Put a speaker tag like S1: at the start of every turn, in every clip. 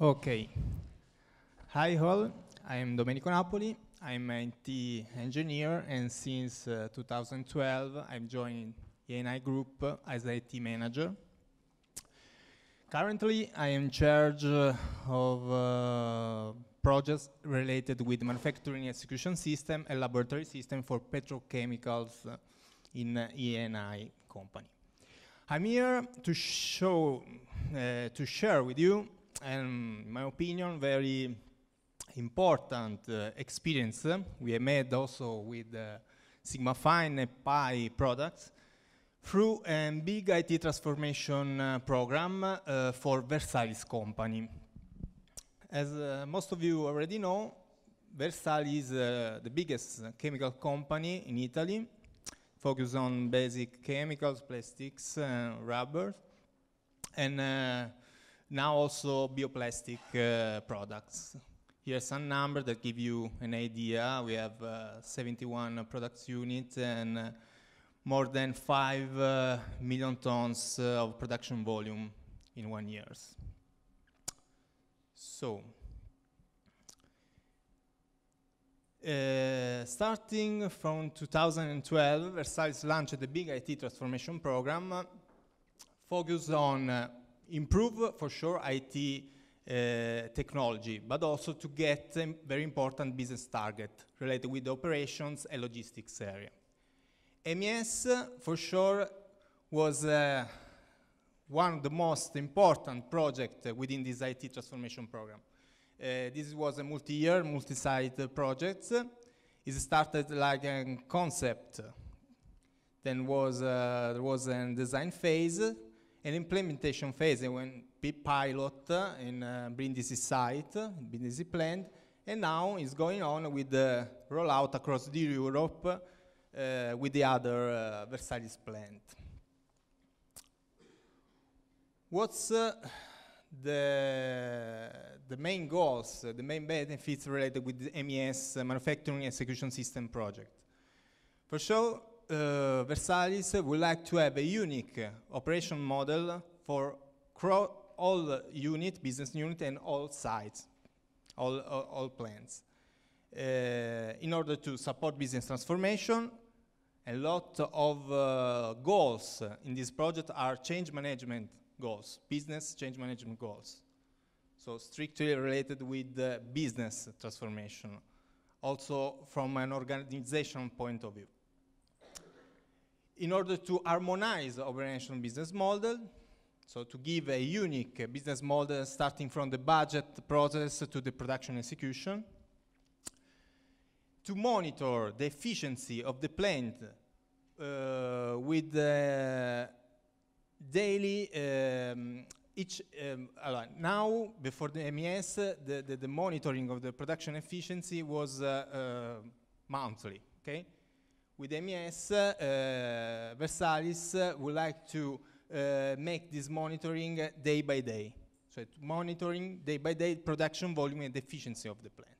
S1: Okay. Hi all, I'm Domenico Napoli. I'm an IT engineer and since uh, 2012 I'm joining ENI Group as IT manager. Currently I am in charge uh, of uh, projects related with manufacturing execution system and laboratory system for petrochemicals in ENI company. I'm here to show, uh, to share with you and in my opinion, very important uh, experience we have made also with uh, Sigma Fine and Pi products through a big IT transformation uh, program uh, for Versalis company. As uh, most of you already know, Versalis is uh, the biggest chemical company in Italy, focused on basic chemicals, plastics, uh, rubber, And now also bioplastic uh, products. Here's some numbers that give you an idea. We have uh, 71 products units and uh, more than 5 uh, million tons uh, of production volume in one year. So, Uh, starting from 2012, Versalis launched the big IT transformation program uh, focused on uh, improve for sure IT uh, eh, technology, but also to get a very important business target related with operations and logistics area. MES, for sure, was uh, one of the most important projects within this IT transformation program. Eh, this was a multi-year, multi-site project. It started like a concept. Then was, there was a design phase, an implementation phase when pilot uh, in uh, Brindisi site, Brindisi plant, and now is going on with the rollout across the Europe uh, with the other uh, Versalis plant. What's uh, the, the main goals, uh, the main benefits related with the MES uh, manufacturing execution system project? For sure, uh, Versalis would like to have a unique operation model for all unit, business unit, and all sites, all, all, all plants. Uh, in order to support business transformation, a lot of uh, goals in this project are change management goals, business change management goals. So strictly related with uh, business transformation, also from an organization point of view in order to harmonize operational business model, so to give a unique business model starting from the budget process to the production execution, to monitor the efficiency of the plant uh, with the uh, daily um, each um, now before the MES uh, the, the, the, monitoring of the production efficiency was uh, monthly okay with MES, uh, Versalis would like to uh, make this monitoring day by day. So monitoring day by day production volume and efficiency of the plant.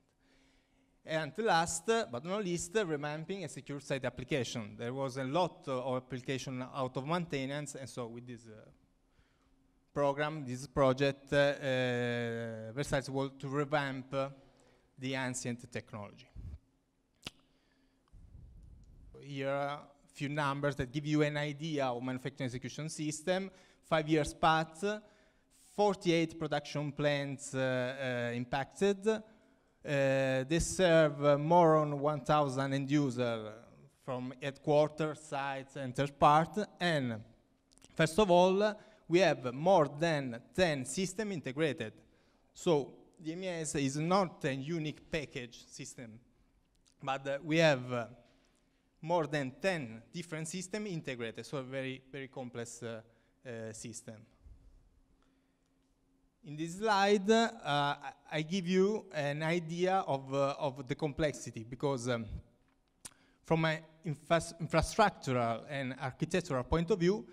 S1: And last but not least, revamping a secure site application. There was a lot of application out of maintenance, and so with this uh, program, this project, uh, uh, Versailles will to revamp uh, the ancient technology here a few numbers that give you an idea of manufacturing execution system, five years past, 48 production plants uh, uh impacted. Uh, they serve more than 1,000 end users from headquarters, sites, and third part. And first of all, we have more than 10 systems integrated. So DMS is not a unique package system, but uh, we have uh, more than 10 different systems integrated, so a very, very complex uh, uh, system. In this slide, uh, I give you an idea of, uh, of the complexity, because um, from an infrastructural and architectural point of view,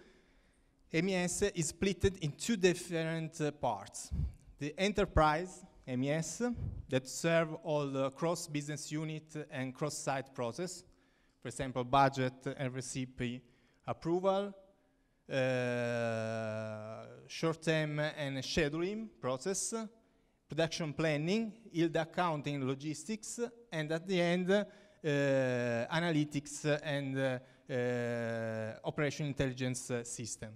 S1: MES is split in two different uh, parts. The enterprise, MES, that serve all cross-business unit and cross-site process, for example, budget and recipe approval, uh, short-term and scheduling process, production planning, yield accounting, logistics, and at the end, uh, analytics and uh, uh operation intelligence system.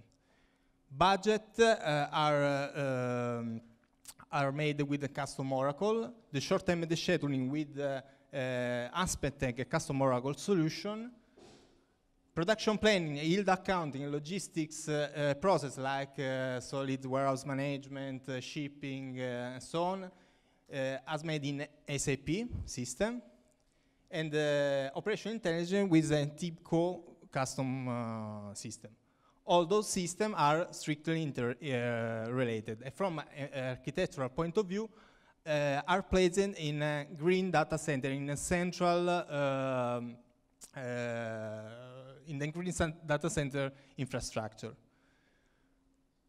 S1: Budget uh, are, um, are made with the custom oracle, the short-term scheduling with uh, Eh, AspTech e Custom Oracle Solution, production planning, yield accounting, logistics uh, process like uh, solid warehouse management, uh, shipping, and so on, as made in SAP system, and operation intelligence with a TIBCO custom system. All those systems are strictly interrelated. from an architectural point of view, uh, are present in a green data center, in a central, uh, um, uh in the green data center infrastructure.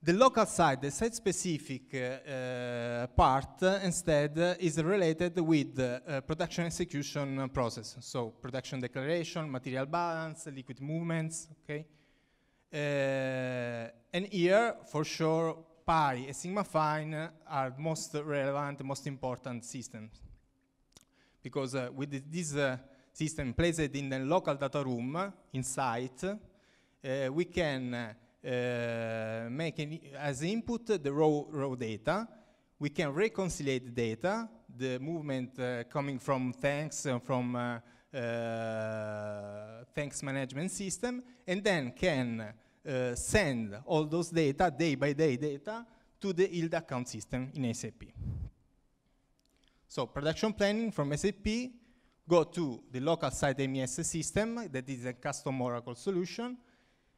S1: The local side, the site-specific uh, uh, part, instead, is related with production execution process. So production declaration, material balance, liquid movements, okay? and here, for sure, pi and sigma fine are most relevant, most important systems. Because uh, with this uh, system placed in the local data room inside, uh, we can uh, make an, as input the raw, raw data. We can reconcile the data, the movement uh, coming from thanks, uh, from thanks management system, and then can uh, send all those data, day by day data, to the yield account system in SAP. So production planning from SAP go to the local site MES system that is a custom Oracle solution,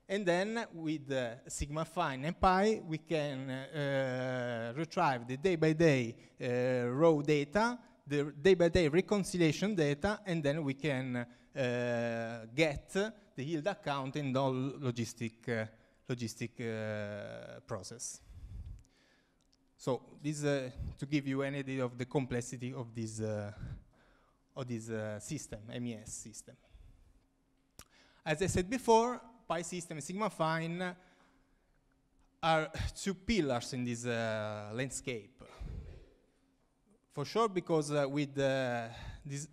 S1: and then with uh, Sigma Fine and Pi, we can uh, uh retrieve the day-by-day -day, uh, raw data, the day-by-day -day reconciliation data, and then we can uh, get the yield account and all logistic, uh, logistic uh, process. So this uh, to give you an idea of the complexity of this, uh, of this uh, system, MES system. As I said before, Pi system and Sigma Fine are two pillars in this landscape. For sure, because with this,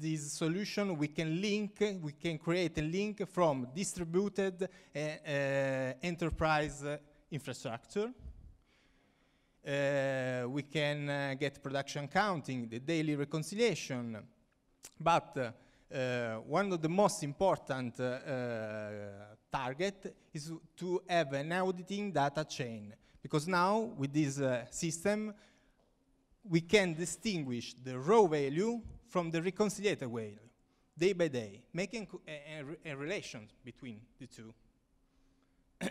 S1: this solution, we can link, we can create a link from distributed uh, uh enterprise infrastructure. Uh, we can uh, get production counting, the daily reconciliation, but uh, one of the most important uh, uh, target is to have an auditing data chain because now with this system we can distinguish the raw value from the reconciliated way, day by day, making a, a, a relation between the two.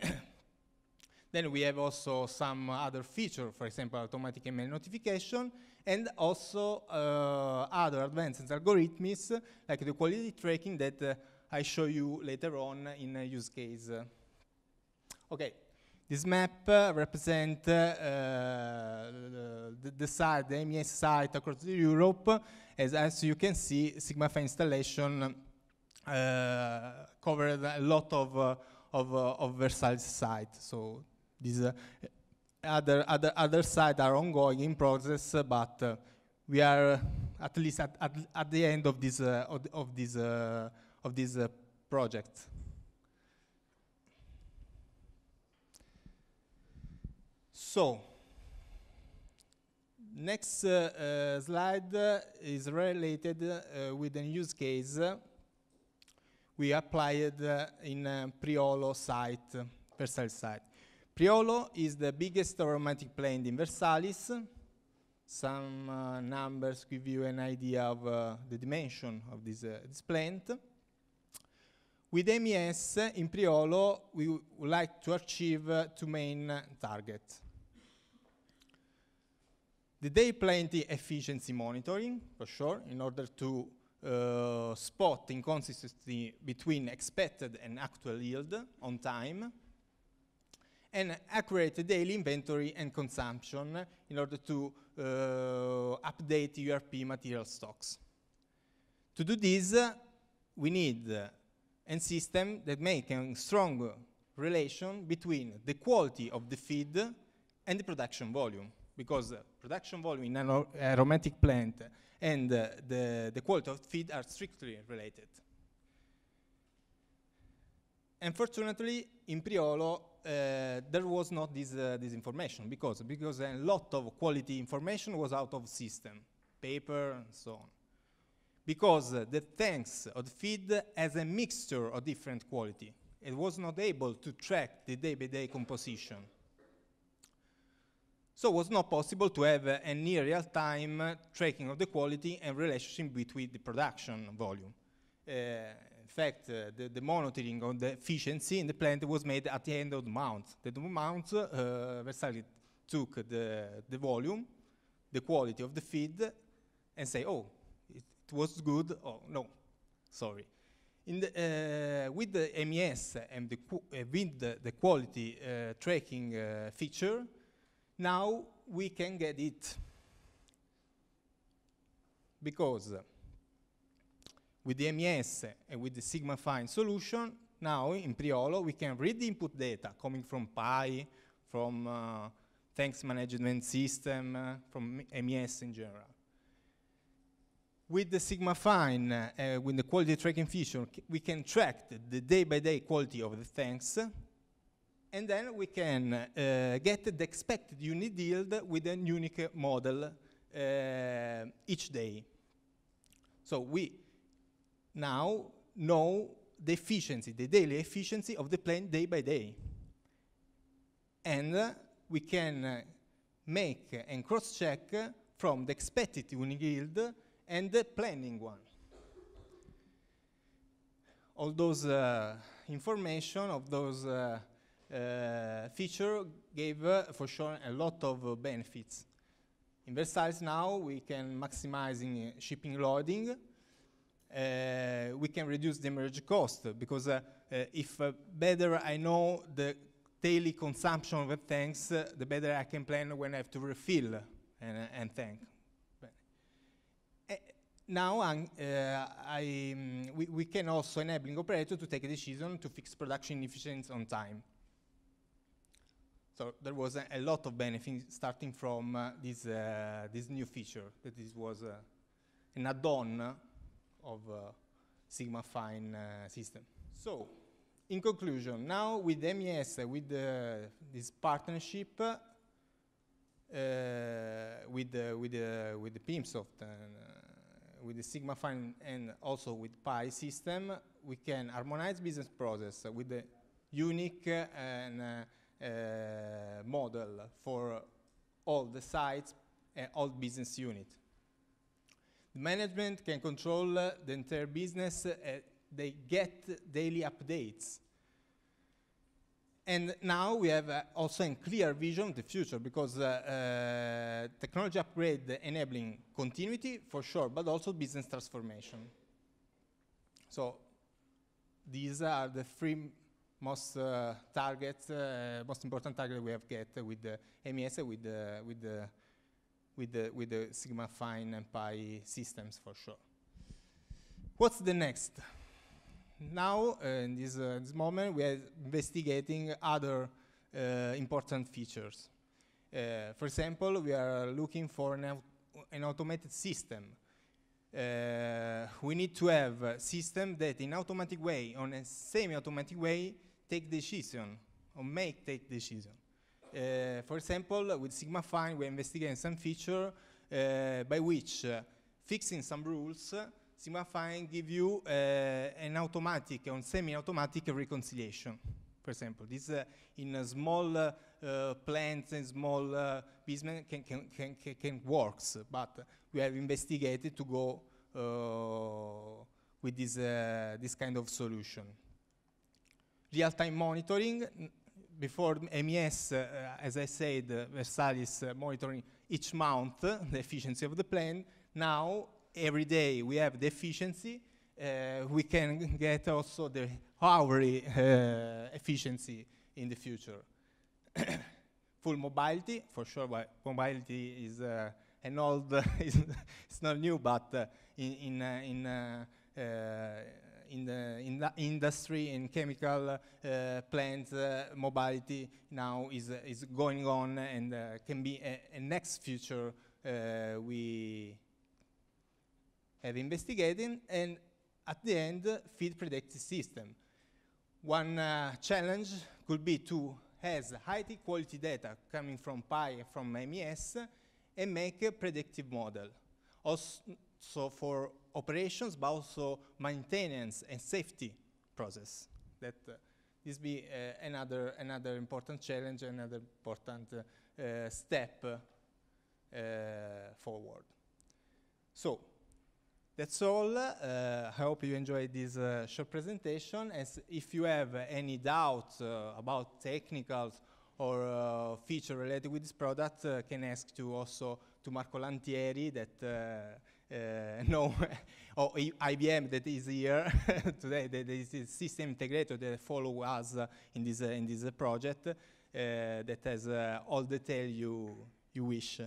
S1: then we have also some other feature, for example, automatic email notification, and also uh, other advanced algorithms, like the quality tracking that uh, I show you later on in a use case. Okay, this map uh, represents uh, uh, the, the, site, the MES site across Europe. As, as you can see, sigma SigmaFi installation uh, covered a lot of, uh, of, of Versailles site. So these other, other, other sites are ongoing in process, but we are at least at, at, at, the end of this, of, of this, of this project. So, next uh, uh, slide is related uh, with a use case we applied uh, in Priolo site, Versailles site. Priolo is the biggest aromatic plant in Versalis. Some uh, numbers give you an idea of uh, the dimension of this, uh, this, plant. With MES in Priolo, we would like to achieve two main targets. Did they plan the efficiency monitoring, for sure, in order to uh, spot inconsistency between expected and actual yield on time? and accurate daily inventory and consumption in order to uh, update URP material stocks. To do this, uh, we need uh, a system that makes a strong relation between the quality of the feed and the production volume because the production volume in an aromatic plant and uh, the, the quality of feed are strictly related. Unfortunately, in Priolo, uh, there was not this, uh, this information because, because a lot of quality information was out of system, paper and so on. Because uh, the tanks of the feed has a mixture of different quality. It was not able to track the day-by-day -day composition. So it was not possible to have a near real-time tracking of the quality and relationship between the production volume. Uh, in fact, uh, the, the, monitoring of the efficiency in the plant was made at the end of the month. The month, uh, Versailles took the, the volume, the quality of the feed, and say, oh, it, it was good, oh, no, sorry. The, uh, with the MES and the uh, with the, the quality uh, tracking uh, feature, now we can get it because with the MES and with the sigma fine solution, now in Priolo we can read the input data coming from PI, from uh, thanks management system, uh, from MES in general. With the sigma fine, uh, with the quality tracking feature, we can track the day-by-day -day quality of the thanks and then we can uh, get the expected unit yield with a unique model uh, each day. So we now know the efficiency, the daily efficiency of the plane day by day. And uh, we can make and cross-check from the expected unit yield and the planning one. All those uh, information of those uh, Eh, feature gave eh, for sure a lot of eh, benefits. In Versailles now we can maximize in, shipping loading, uh, we can reduce the merge cost because uh, uh, if better I know the daily consumption of tanks, the better I can plan when I have to refill and, and tank. now I, um, we, we, can also enable operator to take a decision to fix production efficiency on time. So there was a, a lot of benefits, starting from uh, this, uh, this new feature, that this was uh, an add-on of uh, Sigma Fine uh, system. So in conclusion, now with MES, with uh, this partnership, with, with, with the PIMSoft, and, with the Sigma Fine and also with Pi system, we can harmonize business process with the unique and Eh, model for all the sites and all business units. The management can control the entire business. Eh, they get daily updates. And now we have uh, also a clear vision of the future because uh, uh, technology upgrade enabling continuity for sure, but also business transformation. So these are the three most uh, uh, most important target we have get with the MES, with the, with the, with the, with the Sigma Fine and Pi systems for sure. What's the next? Now, uh, in this, uh, this moment, we are investigating other uh, important features. Uh, for example, we are looking for an, aut an automated system uh, we need to have a system that in automatic way, on a semi-automatic way, take decision or make take decision. Uh, for example, with Sigma Fine, we investigate some feature uh, by which uh, fixing some rules, Sigma Fine give you uh, an automatic or semi-automatic reconciliation. For example, this uh, in small plants and small business can, can, can, can, can works, but we have investigated to go with this, this kind of solution real-time monitoring. Before MES, uh, as I said, uh, Versalis uh, monitoring each month the efficiency of the plant. Now, every day we have the efficiency. Uh, we can get also the hourly uh, efficiency in the future. Full mobility, for sure, mobility is uh, an old, it's not new, but in, in, in in the in the industry and chemical uh, plants uh, mobility now is uh, is going on and can be a, a next future we have investigated and at the end feed predictive system. One uh, challenge could be to have high quality data coming from PI from MES and make a predictive model. Also, so for operations, but also maintenance and safety process. That uh, this be uh, another another important challenge, another important uh, step uh, forward. So that's all. Uh, I hope you enjoyed this uh, short presentation. As if you have any doubts about technicals or feature related with this product, can ask to also to Marco Lantieri that uh, no, or oh, IBM that is here today, that is the system integrator that follow us uh, in this uh, in this project eh, that has eh, all the detail you you wish.